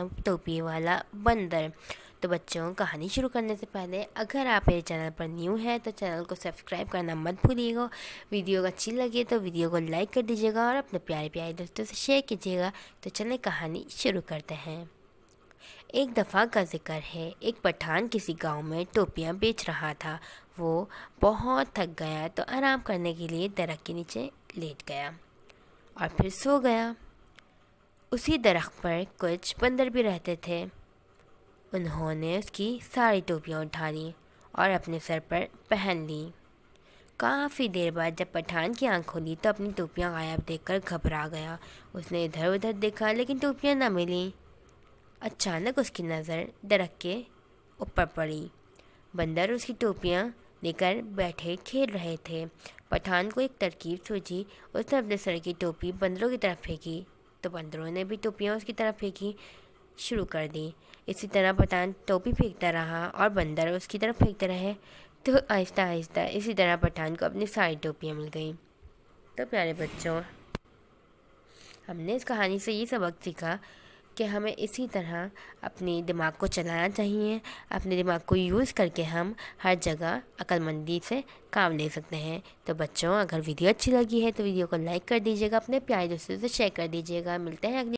हैं टोपी तो वाला बंदर तो बच्चों कहानी शुरू करने से पहले अगर आप मेरे चैनल पर न्यू हैं तो चैनल को सब्सक्राइब करना मत भूलिएगा वीडियो अच्छी लगे तो वीडियो को लाइक कर दीजिएगा और अपने प्यारे प्यारे दोस्तों से शेयर कीजिएगा तो चलें कहानी शुरू करते हैं एक दफ़ा का जिक्र है एक पठान किसी गांव में टोपियां बेच रहा था वो बहुत थक गया तो आराम करने के लिए दरख के नीचे लेट गया और फिर सो गया उसी दरख्त पर कुछ बंदर भी रहते थे उन्होंने उसकी सारी टोपियाँ उठा ली और अपने सर पर पहन ली काफ़ी देर बाद जब पठान की आंख खोली तो अपनी टोपियाँ गायब देखकर घबरा गया उसने इधर उधर देखा लेकिन टोपियाँ न मिली अचानक उसकी नज़र दरख़ के ऊपर पड़ी बंदर उसकी टोपियाँ लेकर बैठे खेल रहे थे पठान को एक तरकीब सोची उसने अपने सर की टोपी बंदरों की तरफ फेंकी तो बंदरों ने भी टोपियाँ उसकी तरफ फेंकी शुरू कर दी इसी तरह पठान टोपी फेंकता रहा और बंदर उसकी तरफ फेंकते रहे तो आहिस्ता आहिस्ता इसी तरह पठान को अपनी सारी टोपियाँ मिल गई तो प्यारे बच्चों हमने इस कहानी से ये सबक सीखा कि हमें इसी तरह अपने दिमाग को चलाना चाहिए अपने दिमाग को यूज़ करके हम हर जगह अक्लमंदी से काम ले सकते हैं तो बच्चों अगर वीडियो अच्छी लगी है तो वीडियो को लाइक कर दीजिएगा अपने प्यारे दोस्तों से शेयर कर दीजिएगा मिलते हैं